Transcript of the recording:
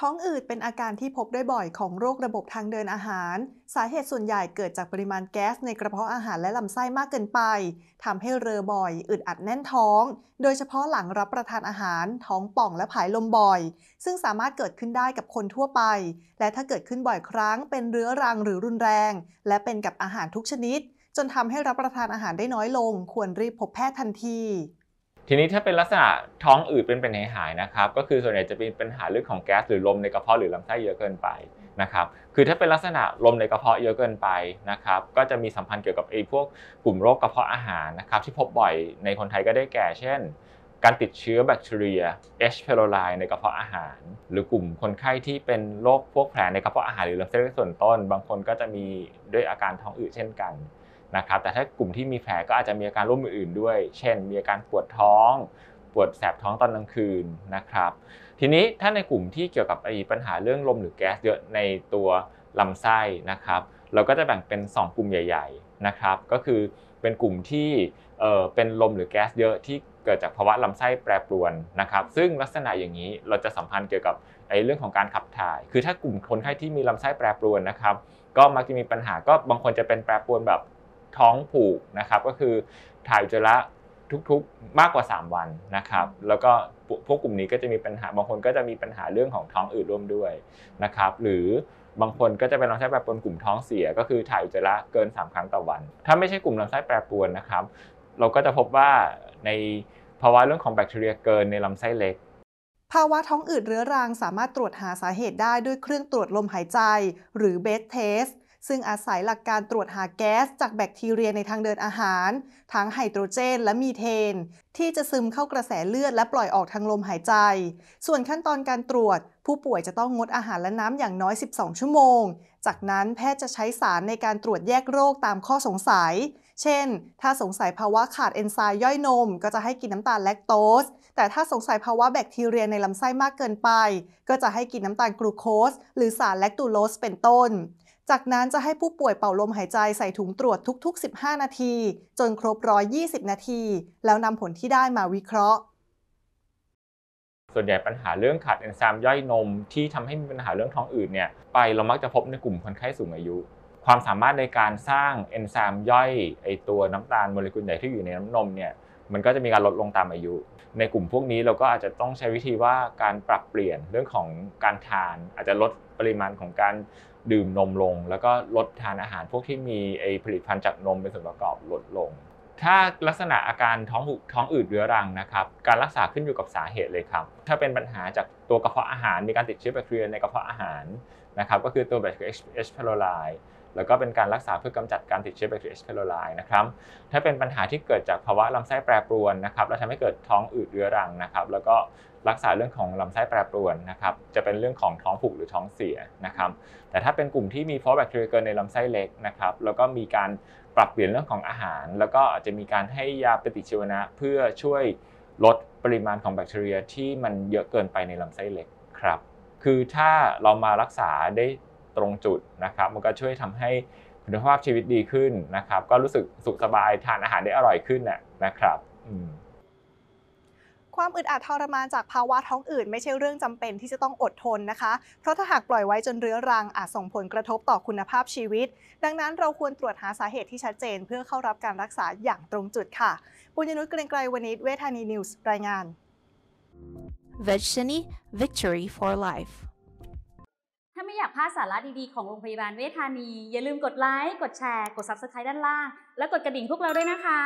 ท้องอืดเป็นอาการที่พบได้บ่อยของโรคระบบทางเดินอาหาร สาเหตุส่วนใหญ่เกิดจากปริมาณแก๊สในกระเพาะอาหารและลำไส้มากเกินไปทำให้เรอบ่อยอึดอัดแน่นท้อง โดยเฉพาะหลังรับประทานอาหาร ท้องป่องและผายลมบ่อย ซึ่งสามารถเกิดขึ้นได้กับคนทั่วไป และถ้าเกิดขึ้นบ่อยครั้ง เป็นเรื้อรังหรือรุนแรง และเป็นกับอาหารทุกชนิด จนทำาให้รับประทานอาหารได้น้อยลง ควรรีบพบแพทย์ทันทีทีนี้ถ้าเป็นลักษณะท้องอืดเป็นเป็นหายๆนะครับก็คือส่วนใหญ่จะเป็นปัญหาเรื่องของแก๊สหรือลมในกระเพาะหรือลำไส้เยอะเกินไปนะครับคือถ้าเป็นลักษณะลมในกระเพาะเยอะเกินไปนะครับก็จะมีสัมพันธ์เกี่ยวกับไอ้พวกกลุ่มโรคกระเพาะอาหารนะครับที่พบบ่อยในคนไทยก็ได้แก่เช่น การติดเชื้อแบคทีเรีย H. pylori ในกระเพาะอาหาร หรือกลุ่มคนไข้ที่เป็นโรคพวกแผลในกระเพาะอาหารหรือลำไส้ส่วนต้น บางคนก็จะมีด้วยอาการท้องอืดเช่นกันนะครับแต่ถ้ากลุ่มที่มีแผลก็อาจจะมีอาการร่วมอื่นด้วย เช่น มีอาการปวดท้องปวดแสบท้องตอนกลางคืนนะครับทีนี้ถ้าในกลุ่มที่เกี่ยวกับปัญหาเรื่องลมหรือแก๊สเยอะในตัวลำไส้นะครับเราก็จะแบ่งเป็น 2 กลุ่มใหญ่ๆนะครับก็คือเป็นกลุ่มที่เป็นลมหรือแก๊สเยอะที่เกิดจากภาวะลำไส้แปรปรวนนะครับ ซึ่งลักษณะอย่างนี้เราจะสัมพันธ์เกี่ยวกับไอ้เรื่องของการขับถ่าย คือถ้ากลุ่มคนไข้ที่มีลำไส้แปรปรวนนะครับก็มักจะมีปัญหาก็บางคนจะเป็นแปรปรวนแบบท้องผูกนะครับก็คือถ่ายอุจจาระทุกๆมากกว่า 3 วัน นะครับแล้วก็พวกกลุ่มนี้ก็จะมีปัญหาบางคนก็จะมีปัญหาเรื่องของท้องอืดร่วมด้วยนะครับหรือบางคนก็จะเป็นลำไส้แปรปรวนกลุ่มท้องเสีย ก็คือถ่ายอุจจาระเกิน 3 ครั้งต่อวัน ถ้าไม่ใช่กลุ่มลำไส้แปรปรวนนะครับเราก็จะพบว่าในภาวะเรื่องของแบคทีเรียเกินในลำไส้เล็ก ภาวะท้องอืดเรื้อรังสามารถตรวจหาสาเหตุได้ด้วยเครื่องตรวจลมหายใจ หรือเบสเทสซึ่งอาศัยหลักการตรวจหาแก๊สจากแบคทีเรียในทางเดินอาหาร ทั้งไฮโดรเจนและมีเทน ที่จะซึมเข้ากระแสเลือดและปล่อยออกทางลมหายใจ ส่วนขั้นตอนการตรวจ ผู้ป่วยจะต้องงดอาหารและน้ำอย่างน้อย 12 ชั่วโมง จากนั้นแพทย์จะใช้สารในการตรวจแยกโรคตามข้อสงสัย เช่น ถ้าสงสัยภาวะขาดเอนไซม์ย่อยนมก็จะให้กินน้ำตาลแลคโตสแต่ถ้าสงสัยภาวะแบคทีเรียในลำไส้มากเกินไป ก็จะให้กินน้ำตาลกลูโคส หรือสารแลคตูโลสเป็นต้นจากนั้นจะให้ผู้ป่วยเป่าลมหายใจใส่ถุงตรวจทุกๆ 15 นาที จนครบ 120 นาที แล้วนำผลที่ได้มาวิเคราะห์ ส่วนใหญ่ปัญหาเรื่องขาดเอนไซม์ย่อยนม ที่ทำให้มีปัญหาเรื่องท้องอืดเนี่ยไปเรามักจะพบในกลุ่มคนไข้สูงอายุ ความสามารถในการสร้างเอนไซม์ย่อยไอตัวน้ำตาลโมเลกุลใหญ่ที่อยู่ในน้ำนมเนี่ยมันก็จะมีการลดลงตามอายุ ในกลุ่มพวกนี้เราก็อาจจะต้องใช้วิธีว่าการปรับเปลี่ยนเรื่องของการทาน อาจจะลดปริมาณของการดื่มนมลง แล้วก็ลดทานอาหาร พวกที่มีไอผลิตภัณฑ์จากนมเป็นส่วนประกอบลดลง ถ้าลักษณะอาการท้องผูท้องอืดเรื้อรังนะครับการรักษาขึ้นอยู่กับสาเหตุเลยครับ ถ้าเป็นปัญหาจากตัวกระเพาะอาหารมีการติดเชื้อแบคทีเรียในกระเพาะอาหารนะครับก็คือตัวแบคทีเรีย H. pylori แล้วก็เป็นการรักษาเพื่อกำจัดการติดเชื้อแบคทีเรีย H. โ y l o ไลนะครับ ถ้าเป็นปัญหาที่เกิดจากภาวะลำไส้แปรปรวนนะครับแลวทำให้เกิดท้องอืดเรื้อรังนะครับ แล้วก็รักษาเรื่องของลำไส้แปรปรวนนะครับ จะเป็นเรื่องของท้องผูกหรือท้องเสียนะครับ แต่ถ้าเป็นกลุ่มที่มีเพราะแบคทีเรียเกินในลำไส้เล็กนะครับ แล้วก็มีการปรับเปลี่ยนเรื่องของอาหาร แล้วก็อาจจะมีการให้ยาปฏิชีวนะเพื่อช่วยลดปริมาณของแบคทีเรียที่มันเยอะเกินไปในลำไส้เล็กครับ คือถ้าเรามารักษาได้ตรงจุดนะครับมันก็ช่วยทำให้คุณภาพชีวิตดีขึ้นนะครับก็รู้สึกสุขสบายทานอาหารได้อร่อยขึ้นน่ะนะครับความอึดอัดทรมานจากภาวะท้องอืดไม่ใช่เรื่องจำเป็นที่จะต้องอดทนนะคะ เพราะถ้าหากปล่อยไว้จนเรื้อรังอาจส่งผลกระทบต่อคุณภาพชีวิต ดังนั้นเราควรตรวจหาสาเหตุที่ชัดเจน เพื่อเข้ารับการรักษาอย่างตรงจุดค่ะปุญญนุชเกรงไกรวณิชเวทานีนิวส์รายงาน v e g e t a n i Victory for Life ไม่อยากพลาดสาระดีๆของโรงพยาบาลเวชธานี อย่าลืมกดไลค์ กดแชร์ กด Subscribe ด้านล่าง และกดกระดิ่งพวกเราด้วยนะคะ